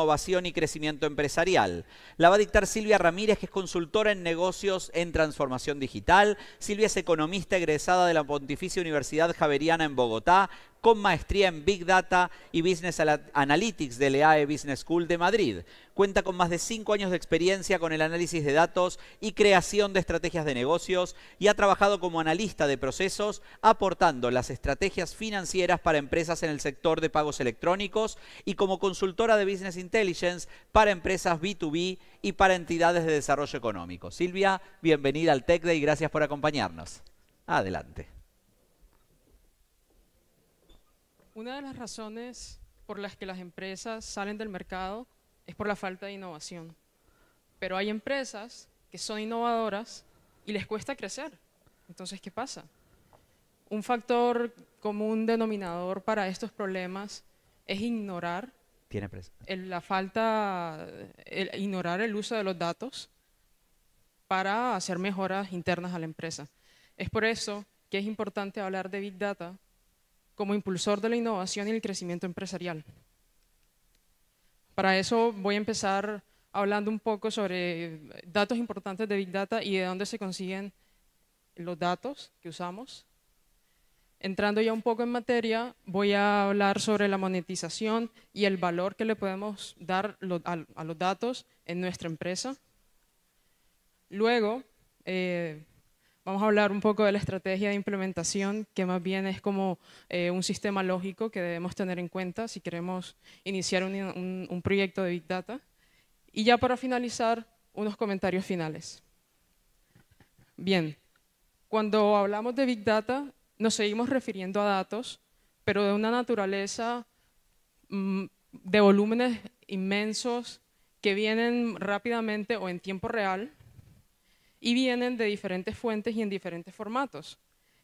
innovación y crecimiento empresarial. La va a dictar Silvia Ramírez, que es consultora en negocios en transformación digital. Silvia es economista egresada de la Pontificia Universidad Javeriana en Bogotá, con maestría en Big Data y Business Analytics la e EAE Business School de Madrid. Cuenta con más de cinco años de experiencia con el análisis de datos y creación de estrategias de negocios y ha trabajado como analista de procesos aportando las estrategias financieras para empresas en el sector de pagos electrónicos y como consultora de Business Intelligence para empresas B2B y para entidades de desarrollo económico. Silvia, bienvenida al Tech Day y gracias por acompañarnos. Adelante. una de las razones por las que las empresas salen del mercado es por la falta de innovación. Pero hay empresas que son innovadoras y les cuesta crecer. Entonces, ¿qué pasa? Un factor común denominador para estos problemas es ignorar la falta, ignorar el uso de los datos para hacer mejoras internas a la empresa. Es por eso que es importante hablar de Big Data como impulsor de la innovación y el crecimiento empresarial. Para eso voy a empezar hablando un poco sobre datos importantes de Big Data y de dónde se consiguen los datos que usamos. Entrando ya un poco en materia, voy a hablar sobre la monetización y el valor que le podemos dar a los datos en nuestra empresa. Luego, eh, Vamos a hablar un poco de la estrategia de implementación, que más bien es como eh, un sistema lógico que debemos tener en cuenta si queremos iniciar un proyecto de Big Data. Y ya para finalizar, unos comentarios finales. Bien, cuando hablamos de Big Data, nos seguimos refiriendo a datos, pero de una naturaleza mm, de volúmenes inmensos que vienen rápidamente o en tiempo real y vienen de diferentes fuentes y en diferentes formatos.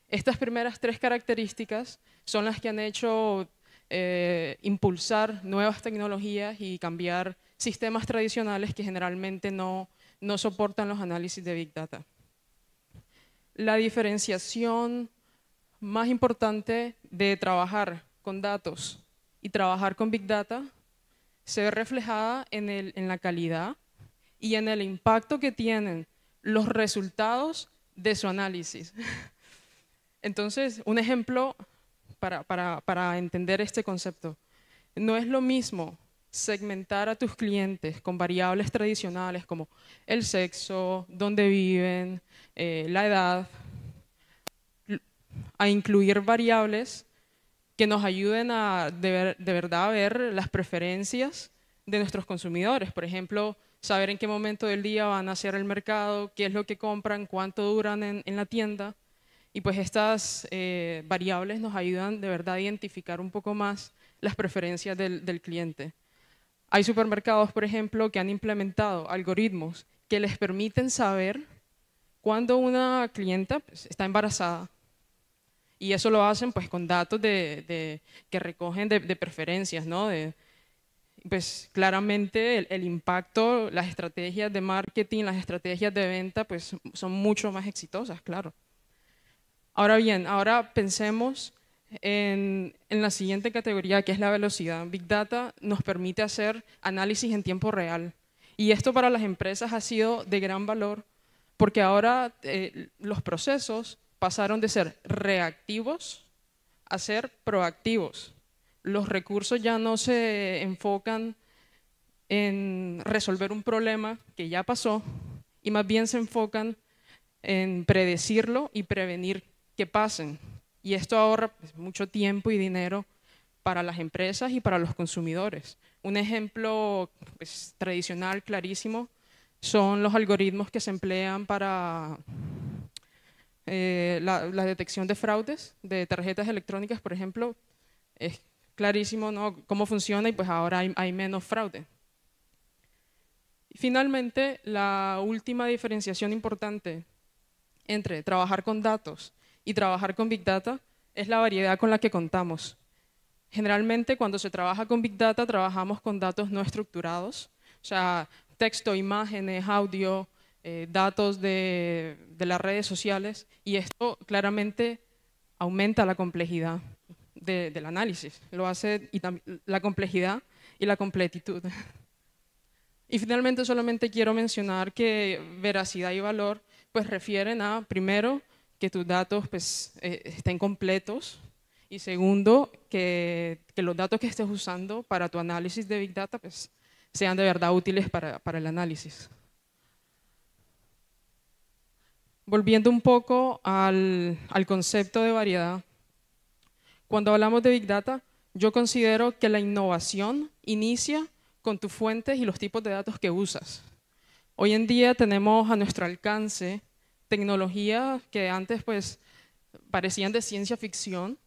Estas primeras tres características son las que han hecho eh, impulsar nuevas tecnologías y cambiar sistemas tradicionales que generalmente no, no soportan los análisis de Big Data. La diferenciación más importante de trabajar con datos y trabajar con Big Data se ve reflejada en la calidad y en el impacto que tienen los resultados de su análisis. Entonces, un ejemplo para, entender este concepto. No es lo mismo segmentar a tus clientes con variables tradicionales como el sexo, dónde viven, eh, la edad, a incluir variables que nos ayuden a de, verdad a ver las preferencias de nuestros consumidores. Por ejemplo, saber en qué momento del día van a hacer el mercado, qué es lo que compran, cuánto duran en, la tienda. Y pues estas eh, variables nos ayudan de verdad a identificar un poco más las preferencias del, cliente. Hay supermercados, por ejemplo, que han implementado algoritmos que les permiten saber cuándo una clienta pues, está embarazada. Y eso lo hacen pues con datos de, que recogen de, preferencias, ¿no? pues claramente el, impacto, las estrategias de marketing, las estrategias de venta, pues son mucho más exitosas, claro. Ahora bien, ahora pensemos en, la siguiente categoría, que es la velocidad. Big Data nos permite hacer análisis en tiempo real. Y esto para las empresas ha sido de gran valor, porque ahora eh, los procesos pasaron de ser reactivos a ser proactivos los recursos ya no se enfocan en resolver un problema que ya pasó y más bien se enfocan en predecirlo y prevenir que pasen. Y esto ahorra pues, mucho tiempo y dinero para las empresas y para los consumidores. Un ejemplo pues, tradicional, clarísimo, son los algoritmos que se emplean para eh, la, detección de fraudes de tarjetas electrónicas, por ejemplo clarísimo ¿no? cómo funciona y pues ahora hay, menos fraude. Finalmente, la última diferenciación importante entre trabajar con datos y trabajar con Big Data es la variedad con la que contamos. Generalmente cuando se trabaja con Big Data trabajamos con datos no estructurados, o sea, texto, imágenes, audio, eh, datos de las redes sociales y esto claramente aumenta la complejidad del análisis, lo hace y la complejidad y la completitud. Y finalmente solamente quiero mencionar que veracidad y valor pues refieren a, primero, que tus datos pues, eh, estén completos y segundo, que, los datos que estés usando para tu análisis de Big Data pues, sean de verdad útiles para, el análisis. Volviendo un poco al, al concepto de variedad, cuando hablamos de Big Data, yo considero que la innovación inicia con tus fuentes y los tipos de datos que usas. Hoy en día tenemos a nuestro alcance tecnologías que antes pues parecían de ciencia ficción,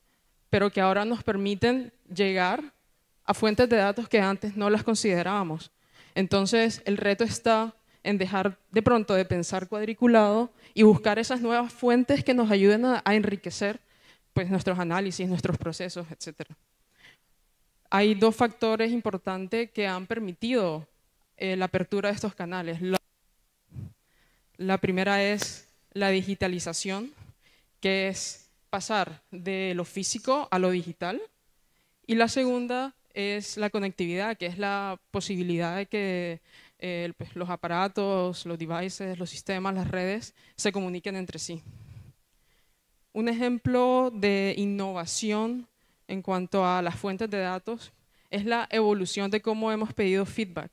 pero que ahora nos permiten llegar a fuentes de datos que antes no las considerábamos. Entonces, el reto está en dejar de pronto de pensar cuadriculado y buscar esas nuevas fuentes que nos ayuden a enriquecer pues, nuestros análisis, nuestros procesos, etc. Hay dos factores importantes que han permitido eh, la apertura de estos canales. La, primera es la digitalización, que es pasar de lo físico a lo digital. Y la segunda es la conectividad, que es la posibilidad de que eh, pues, los aparatos, los devices, los sistemas, las redes se comuniquen entre sí un ejemplo de innovación en cuanto a las fuentes de datos es la evolución de cómo hemos pedido feedback,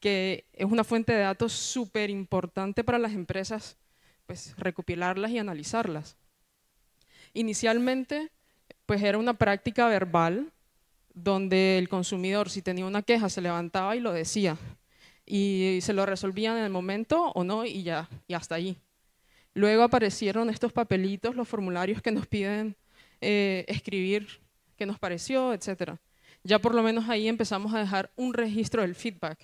que es una fuente de datos súper importante para las empresas, pues recopilarlas y analizarlas. Inicialmente, pues era una práctica verbal donde el consumidor, si tenía una queja, se levantaba y lo decía. Y se lo resolvían en el momento o no y ya, y hasta ahí. Luego aparecieron estos papelitos, los formularios que nos piden eh, escribir qué nos pareció, etc. Ya por lo menos ahí empezamos a dejar un registro del feedback.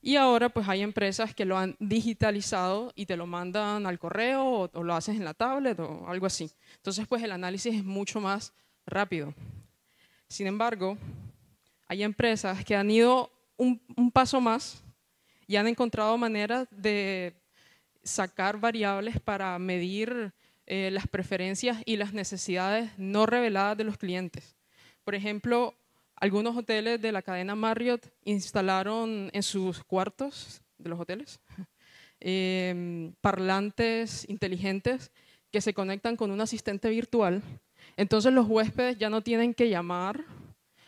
Y ahora pues hay empresas que lo han digitalizado y te lo mandan al correo o, lo haces en la tablet o algo así. Entonces pues el análisis es mucho más rápido. Sin embargo, hay empresas que han ido un, un paso más y han encontrado maneras de sacar variables para medir eh, las preferencias y las necesidades no reveladas de los clientes. Por ejemplo, algunos hoteles de la cadena Marriott instalaron en sus cuartos de los hoteles em, parlantes inteligentes que se conectan con un asistente virtual. Entonces los huéspedes ya no tienen que llamar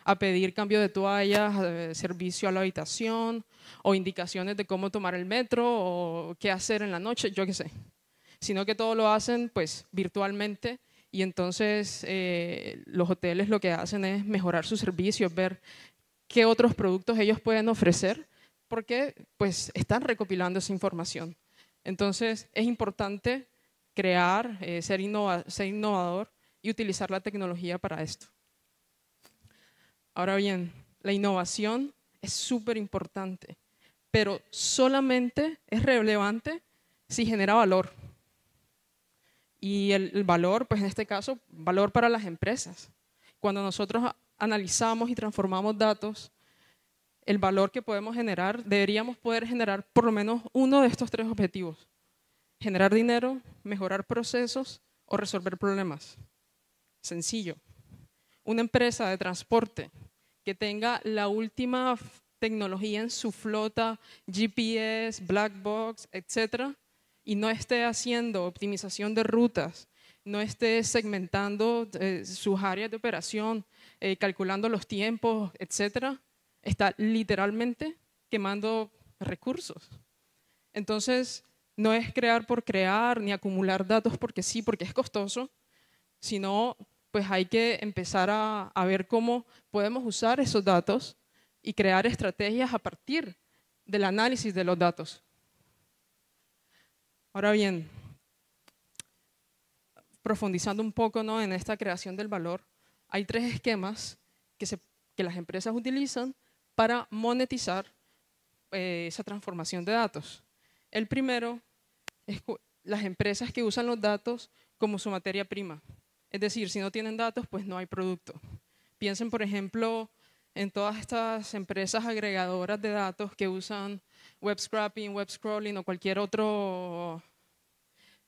a pedir cambio de toallas, eh, servicio a la habitación o indicaciones de cómo tomar el metro o qué hacer en la noche, yo qué sé. Sino que todo lo hacen pues virtualmente y entonces eh, los hoteles lo que hacen es mejorar sus servicios, ver qué otros productos ellos pueden ofrecer porque pues están recopilando esa información. Entonces es importante crear, eh, ser innovador y utilizar la tecnología para esto. Ahora bien, la innovación es súper importante, pero solamente es relevante si genera valor. Y el, valor, pues en este caso, valor para las empresas. Cuando nosotros analizamos y transformamos datos, el valor que podemos generar, deberíamos poder generar por lo menos uno de estos tres objetivos. Generar dinero, mejorar procesos o resolver problemas. Sencillo una empresa de transporte que tenga la última tecnología en su flota, GPS, black box, etcétera, y no esté haciendo optimización de rutas, no esté segmentando eh, sus áreas de operación, eh, calculando los tiempos, etcétera, está literalmente quemando recursos. Entonces, no es crear por crear ni acumular datos porque sí, porque es costoso, sino pues hay que empezar a, ver cómo podemos usar esos datos y crear estrategias a partir del análisis de los datos. Ahora bien, profundizando un poco en esta creación del valor, hay tres esquemas que, las empresas utilizan para monetizar eh, esa transformación de datos. El primero es las empresas que usan los datos como su materia prima. Es decir, si no tienen datos, pues no hay producto. Piensen, por ejemplo, en todas estas empresas agregadoras de datos que usan web scrapping, web scrolling o cualquier otra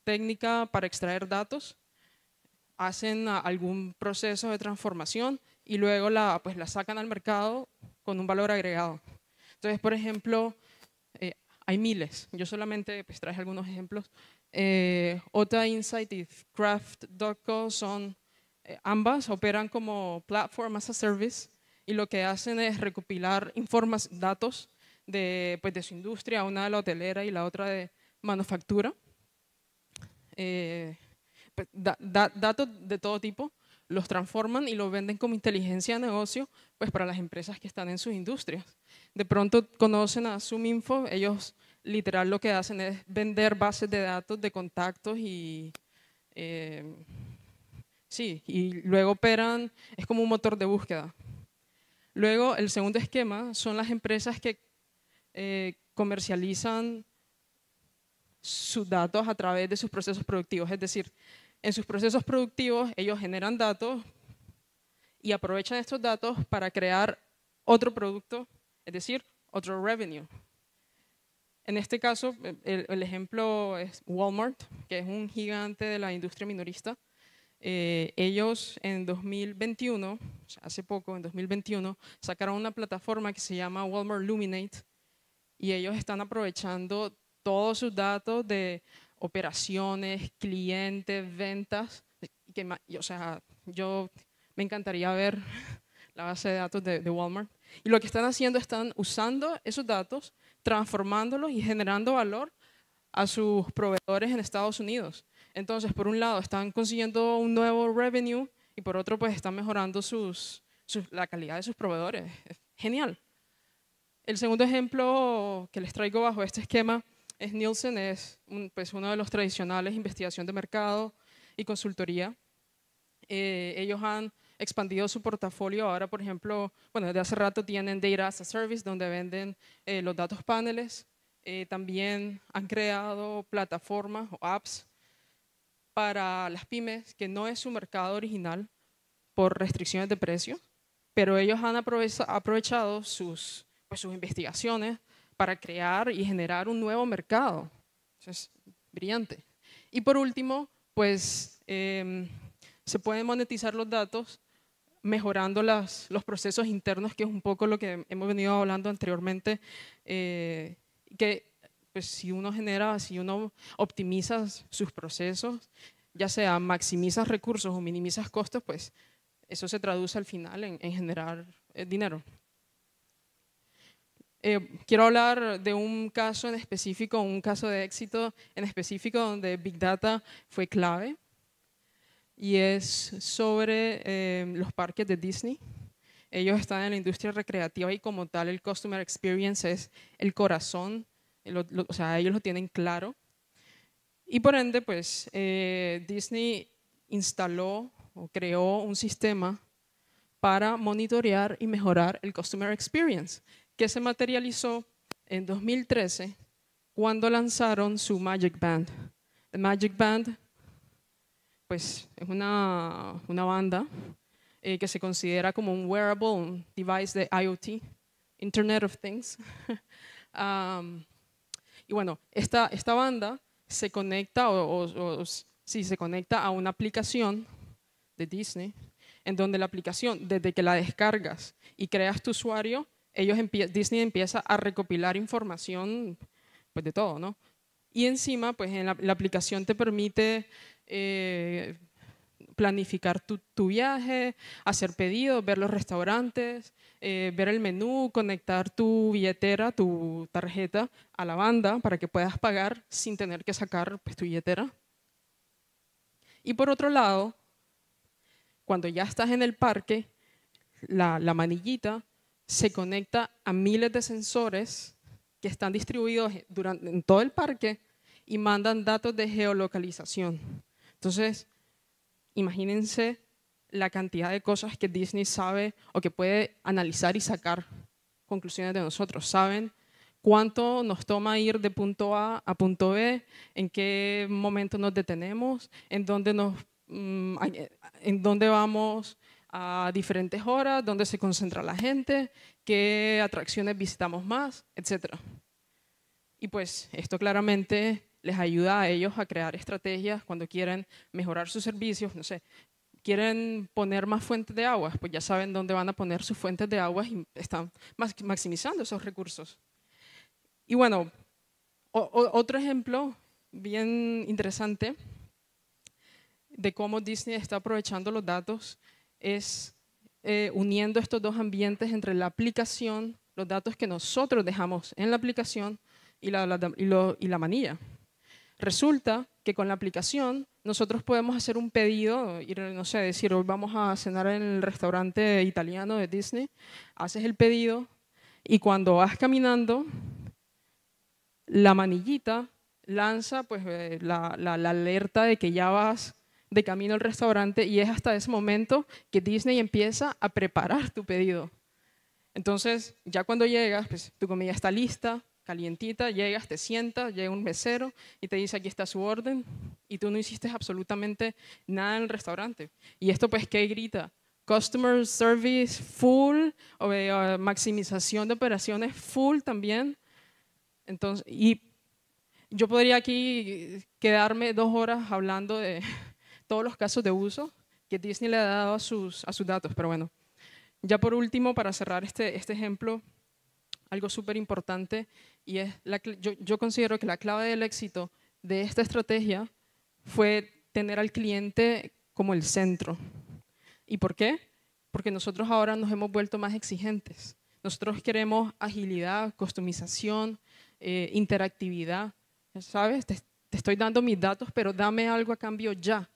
técnica para extraer datos. Hacen algún proceso de transformación y luego la, pues, la sacan al mercado con un valor agregado. Entonces, por ejemplo, eh, hay miles. Yo solamente pues, traje algunos ejemplos eh, OTA Insight y Craft.co son eh, ambas, operan como Platform as a Service y lo que hacen es recopilar datos de, pues, de su industria, una de la hotelera y la otra de manufactura. Eh, pues, datos de todo tipo, los transforman y los venden como inteligencia de negocio pues, para las empresas que están en sus industrias. De pronto conocen a Zoom Info, ellos literal lo que hacen es vender bases de datos de contactos y eh, sí, y luego operan, es como un motor de búsqueda. Luego, el segundo esquema son las empresas que eh, comercializan sus datos a través de sus procesos productivos. Es decir, en sus procesos productivos ellos generan datos y aprovechan estos datos para crear otro producto, es decir, otro revenue. En este caso, eh, el, ejemplo es Walmart, que es un gigante de la industria minorista. Eh, ellos en 2021, hace poco, en 2021, sacaron una plataforma que se llama Walmart Luminate y ellos están aprovechando todos sus datos de operaciones, clientes, ventas. Que, o sea, yo me encantaría ver la base de datos de, de Walmart. Y lo que están haciendo, están usando esos datos transformándolos y generando valor a sus proveedores en Estados Unidos. Entonces, por un lado, están consiguiendo un nuevo revenue y por otro, pues están mejorando la calidad de sus proveedores. Genial. El segundo ejemplo que les traigo bajo este esquema es Nielsen, es pues, uno de los tradicionales investigación de mercado y consultoría. Eh, ellos han expandido su portafolio. Ahora, por ejemplo, bueno, desde hace rato tienen Data as a Service, donde venden eh, los datos paneles. Eh, también han creado plataformas o apps para las pymes, que no es su mercado original por restricciones de precio, pero ellos han aprovechado sus, pues, sus investigaciones para crear y generar un nuevo mercado. es brillante. Y por último, pues em, se pueden monetizar los datos mejorando los procesos internos, que es un poco lo que hemos venido hablando anteriormente, eh, que pues, si uno genera, si uno optimiza sus procesos, ya sea maximizas recursos o minimizas costos, pues eso se traduce al final en, generar eh, dinero. Eh, quiero hablar de un caso en específico, un caso de éxito en específico donde Big Data fue clave y es sobre em, los parques de Disney. Ellos están en la industria recreativa y como tal el Customer Experience es el corazón, o sea, ellos lo tienen claro. Y por ende, pues eh, Disney instaló o creó un sistema para monitorear y mejorar el Customer Experience, que se materializó en 2013 cuando lanzaron su Magic Band. The Magic Band pues es una, una banda eh, que se considera como un wearable, device de IoT, Internet of Things. y bueno, esta, esta banda se conecta, o, si se conecta a una aplicación de Disney, en donde la aplicación, desde que la descargas y creas tu usuario, ellos Disney empieza a recopilar información pues, de todo, ¿no? Y encima, pues la aplicación te permite eh, planificar tu, viaje, hacer pedidos, ver los restaurantes, eh, ver el menú, conectar tu billetera, tu tarjeta a la banda para que puedas pagar sin tener que sacar pues, tu billetera. Y por otro lado, cuando ya estás en el parque, la, manillita se conecta a miles de sensores que están distribuidos durante, en todo el parque y mandan datos de geolocalización. Entonces, imagínense la cantidad de cosas que Disney sabe o que puede analizar y sacar conclusiones de nosotros. Saben cuánto nos toma ir de punto A a punto B, en qué momento nos detenemos, en dónde, mm, en dónde vamos a diferentes horas, dónde se concentra la gente, qué atracciones visitamos más, Etcétera. Y pues esto claramente les ayuda a ellos a crear estrategias cuando quieren mejorar sus servicios, no sé, quieren poner más fuentes de agua, pues ya saben dónde van a poner sus fuentes de agua y están maximizando esos recursos. Y bueno, otro ejemplo bien interesante de cómo Disney está aprovechando los datos es eh, uniendo estos dos ambientes entre la aplicación, los datos que nosotros dejamos en la aplicación y la manilla. Resulta que con la aplicación nosotros podemos hacer un pedido, ir, no sé, decir hoy vamos a cenar en el restaurante italiano de Disney, haces el pedido y cuando vas caminando, la manillita lanza pues, eh, la, alerta de que ya vas de camino al restaurante y es hasta ese momento que Disney empieza a preparar tu pedido. Entonces, ya cuando llegas, pues, tu comida está lista, calientita, llegas, te sientas, llega un mesero y te dice aquí está su orden y tú no hiciste absolutamente nada en el restaurante. Y esto pues, ¿qué grita? Customer service full, o, eh, maximización de operaciones full también. Entonces, y yo podría aquí quedarme dos horas hablando de todos los casos de uso que Disney le ha dado a sus, a sus datos, pero bueno. Ya por último, para cerrar este, este ejemplo, algo súper importante y yo, considero que la clave del éxito de esta estrategia fue tener al cliente como el centro. ¿Y por qué? Porque nosotros ahora nos hemos vuelto más exigentes. Nosotros queremos agilidad, customización, eh, interactividad. ¿Sabes? Te, te, estoy dando mis datos, pero dame algo a cambio ya.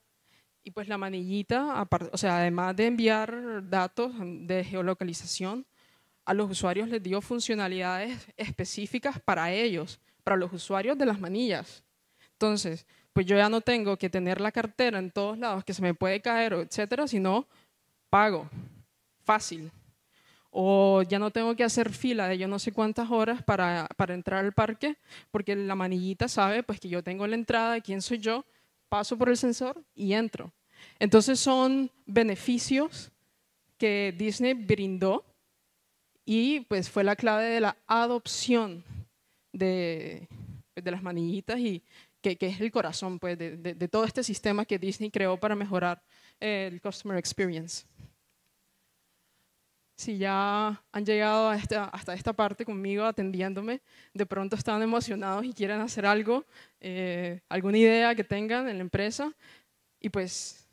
Y pues la manillita, o sea, además de enviar datos de geolocalización, a los usuarios les dio funcionalidades específicas para ellos, para los usuarios de las manillas. Entonces, pues yo ya no tengo que tener la cartera en todos lados, que se me puede caer, etcétera, sino pago, fácil. O ya no tengo que hacer fila de yo no sé cuántas horas para, para entrar al parque, porque la manillita sabe pues que yo tengo la entrada, quién soy yo, paso por el sensor y entro. Entonces son beneficios que Disney brindó y pues fue la clave de la adopción de, pues, de las manillitas y que, que, es el corazón pues, de, de, todo este sistema que Disney creó para mejorar el customer experience. Si ya han llegado a esta, hasta esta parte conmigo atendiéndome, de pronto están emocionados y quieren hacer algo, eh, alguna idea que tengan en la empresa, y pues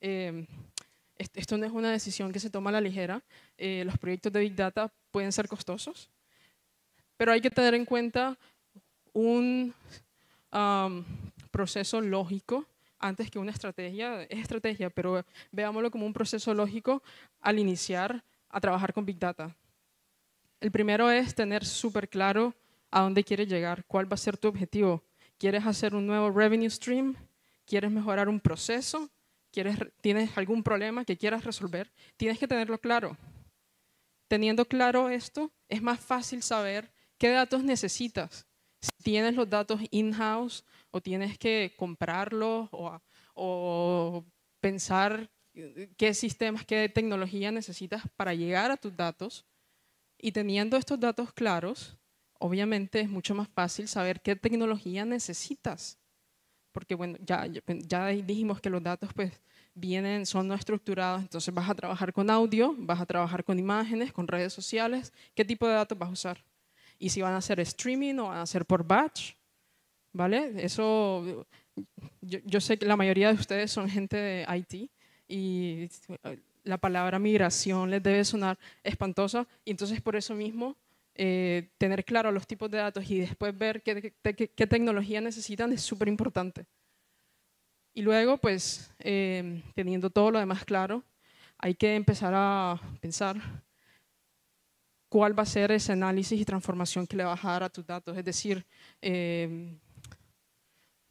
em, esto no es una decisión que se toma a la ligera. Eh, los proyectos de Big Data pueden ser costosos, pero hay que tener en cuenta un proceso lógico antes que una estrategia. Es estrategia, pero veámoslo como un proceso lógico al iniciar a trabajar con Big Data. El primero es tener súper claro a dónde quieres llegar, cuál va a ser tu objetivo. ¿Quieres hacer un nuevo revenue stream? ¿Quieres mejorar un proceso? tienes algún problema que quieras resolver, tienes que tenerlo claro. Teniendo claro esto, es más fácil saber qué datos necesitas. Si tienes los datos in-house o tienes que comprarlos o pensar eh, qué sistemas, qué tecnología necesitas para llegar a tus datos. Y teniendo estos datos claros, obviamente es mucho más fácil saber qué tecnología necesitas porque bueno, ya, ya dijimos que los datos pues vienen, son no estructurados, entonces vas a trabajar con audio, vas a trabajar con imágenes, con redes sociales, ¿qué tipo de datos vas a usar? Y si van a hacer streaming o van a hacer por batch, ¿vale? Eso, yo, yo sé que la mayoría de ustedes son gente de IT y eh, la palabra migración les debe sonar espantosa, y entonces por eso mismo eh, tener claro los tipos de datos y después ver qué, tecnología necesitan es súper importante. Y luego, pues, em, teniendo todo lo demás claro, hay que empezar a pensar cuál va a ser ese análisis y transformación que le vas a dar a tus datos. Es decir, em,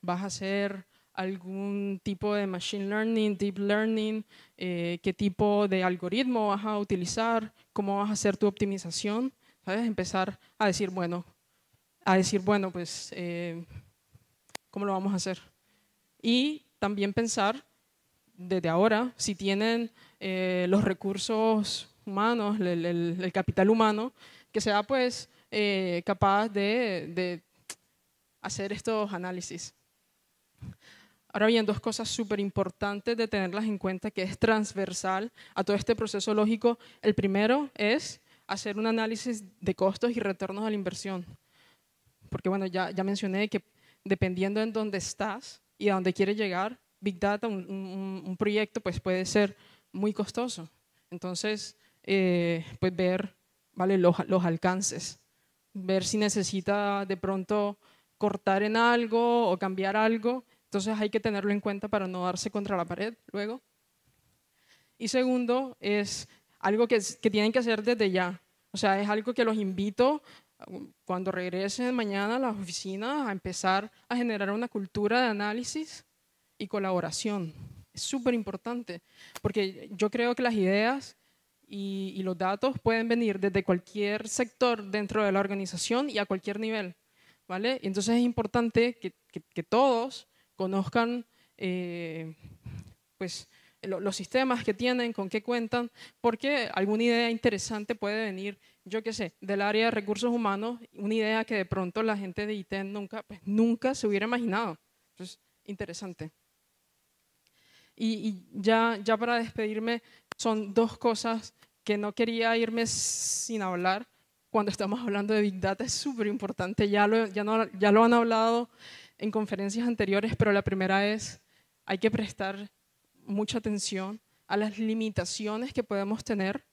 vas a hacer algún tipo de machine learning, deep learning, eh, qué tipo de algoritmo vas a utilizar, cómo vas a hacer tu optimización. Empezar a decir, bueno, a decir, bueno, pues, eh, ¿cómo lo vamos a hacer? Y también pensar desde ahora, si tienen eh, los recursos humanos, el, capital humano, que sea pues eh, capaz de, de hacer estos análisis. Ahora bien, dos cosas súper importantes de tenerlas en cuenta que es transversal a todo este proceso lógico. El primero es hacer un análisis de costos y retornos a la inversión. Porque bueno, ya, mencioné que dependiendo en dónde estás y a dónde quieres llegar, Big Data, un, proyecto, pues puede ser muy costoso. Entonces, eh, pues ver ¿vale? los, alcances, ver si necesita de pronto cortar en algo o cambiar algo. Entonces hay que tenerlo en cuenta para no darse contra la pared luego. Y segundo es algo que, que tienen que hacer desde ya. O sea, es algo que los invito um, cuando regresen mañana a las oficinas a empezar a generar una cultura de análisis y colaboración. Es súper importante, porque yo creo que las ideas y, los datos pueden venir desde cualquier sector dentro de la organización y a cualquier nivel. ¿vale? Entonces es importante que, que, todos conozcan eh, pues, los sistemas que tienen, con qué cuentan, porque alguna idea interesante puede venir, yo qué sé, del área de recursos humanos, una idea que de pronto la gente de IT nunca, pues, nunca se hubiera imaginado. Entonces, interesante. Y, ya, ya para despedirme, son dos cosas que no quería irme sin hablar. Cuando estamos hablando de Big Data es súper importante, ya lo, ya, ya lo han hablado en conferencias anteriores, pero la primera es, hay que prestar mucha atención a las limitaciones que podemos tener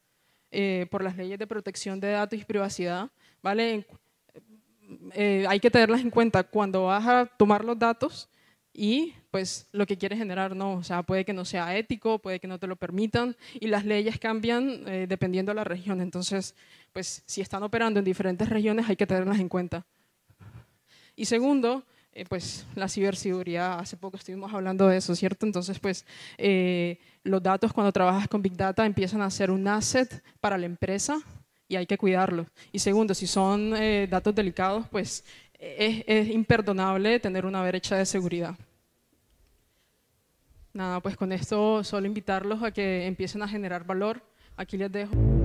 eh, por las leyes de protección de datos y privacidad, ¿vale? Eh, hay que tenerlas en cuenta cuando vas a tomar los datos y pues lo que quieres generar no, o sea, puede que no sea ético, puede que no te lo permitan y las leyes cambian eh, dependiendo de la región, entonces pues si están operando en diferentes regiones hay que tenerlas en cuenta. Y segundo, eh, pues la ciberseguridad, hace poco estuvimos hablando de eso, ¿cierto? Entonces, pues eh, los datos cuando trabajas con Big Data empiezan a ser un asset para la empresa y hay que cuidarlo. Y segundo, si son eh, datos delicados, pues e-, es imperdonable tener una brecha de seguridad. Nada, pues con esto solo invitarlos a que empiecen a generar valor. Aquí les dejo.